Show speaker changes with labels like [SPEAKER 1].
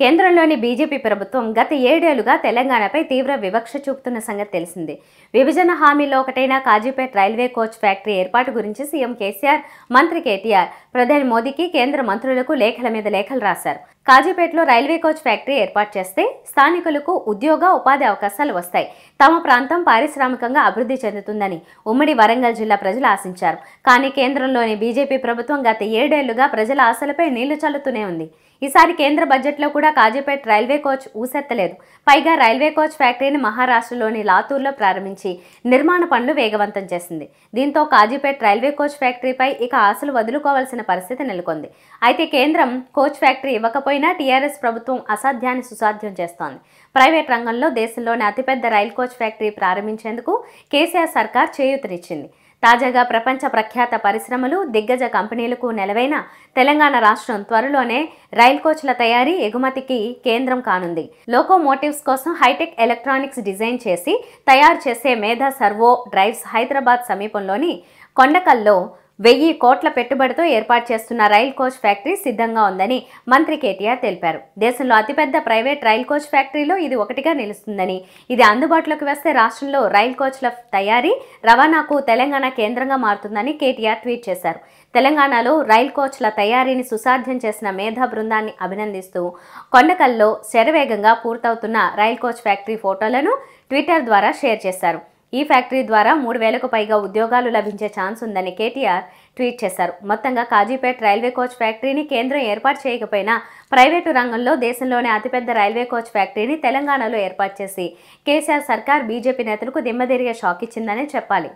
[SPEAKER 1] కేంద్రంలోని బీజేపీ ప్రభుత్వం గత ఏడేళ్లుగా తెలంగాణపై తీవ్ర వివక్ష చూపుతున్న సంగతి తెలిసింది విభజన హామీలో ఒకటైన కాజీపేట రైల్వే కోచ్ ఫ్యాక్టరీ ఏర్పాటు గురించి సీఎం కేసీఆర్ మంత్రి కేటీఆర్ ప్రధాని మోదీకి కేంద్ర మంత్రులకు లేఖల మీద లేఖలు రాశారు కాజీపేటలో రైల్వే కోచ్ ఫ్యాక్టరీ ఏర్పాటు చేస్తే స్థానికులకు ఉద్యోగ ఉపాధి అవకాశాలు వస్తాయి తమ ప్రాంతం పారిశ్రామికంగా అభివృద్ధి చెందుతుందని ఉమ్మడి వరంగల్ జిల్లా ప్రజలు ఆశించారు కానీ కేంద్రంలోని బీజేపీ ప్రభుత్వం గత ఏడేళ్లుగా ప్రజల ఆశలపై నీళ్లు చల్లుతూనే ఉంది ఈసారి కేంద్ర బడ్జెట్లో కూడా కాజీపేట రైల్వే కోచ్ ఊసెత్తలేదు పైగా రైల్వే కోచ్ ఫ్యాక్టరీని మహారాష్ట్రలోని లాతూర్లో ప్రారంభించి నిర్మాణ పనులు వేగవంతం చేసింది దీంతో కాజీపేట రైల్వే కోచ్ ఫ్యాక్టరీపై ఇక ఆశలు వదులుకోవాల్సిన పరిస్థితి నెలకొంది అయితే కేంద్రం కోచ్ ఫ్యాక్టరీ ఇవ్వకపోయినా టీఆర్ఎస్ ప్రభుత్వం అసాధ్యాన్ని సుసాధ్యం చేస్తోంది ప్రైవేట్ రంగంలో దేశంలోని అతిపెద్ద రైల్ కోచ్ ఫ్యాక్టరీ ప్రారంభించేందుకు కేసీఆర్ సర్కార్ చేయూతనిచ్చింది తాజాగా ప్రపంచ ప్రఖ్యాత పరిశ్రమలు దిగ్గజ కంపెనీలకు నెలవైన తెలంగాణ రాష్ట్రం త్వరలోనే రైల్ కోచ్ల తయారీ ఎగుమతికి కేంద్రం కానుంది లోకోమోటివ్స్ కోసం హైటెక్ ఎలక్ట్రానిక్స్ డిజైన్ చేసి తయారు చేసే మేధా సర్వో డ్రైవ్స్ హైదరాబాద్ సమీపంలోని కొండకల్లో వెయ్యి కోట్ల పెట్టుబడితో ఏర్పాటు చేస్తున్న రైల్ కోచ్ ఫ్యాక్టరీ సిద్ధంగా ఉందని మంత్రి కేటీఆర్ తెలిపారు దేశంలో అతిపెద్ద ప్రైవేట్ రైల్ కోచ్ ఫ్యాక్టరీలో ఇది ఒకటిగా నిలుస్తుందని ఇది అందుబాటులోకి వస్తే రాష్ట్రంలో రైల్ కోచ్ల తయారీ రవాణాకు తెలంగాణ కేంద్రంగా మారుతుందని కేటీఆర్ ట్వీట్ చేశారు తెలంగాణలో రైల్ కోచ్ల తయారీని సుసాధ్యం చేసిన మేధా బృందాన్ని అభినందిస్తూ కొండకల్లో శరవేగంగా పూర్తవుతున్న రైల్ కోచ్ ఫ్యాక్టరీ ఫోటోలను ట్విట్టర్ ద్వారా షేర్ చేశారు ఈ ఫ్యాక్టరీ ద్వారా మూడు వేలకు పైగా ఉద్యోగాలు లభించే ఛాన్స్ ఉందని కేటీఆర్ ట్వీట్ చేశారు మొత్తంగా కాజీపేట్ రైల్వే కోచ్ ఫ్యాక్టరీని కేంద్రం ఏర్పాటు చేయకపోయినా ప్రైవేటు రంగంలో దేశంలోనే అతిపెద్ద రైల్వే కోచ్ ఫ్యాక్టరీని తెలంగాణలో ఏర్పాటు చేసి కేసీఆర్ సర్కార్ బీజేపీ నేతలకు దిమ్మదిరిగే షాక్ ఇచ్చిందనే చెప్పాలి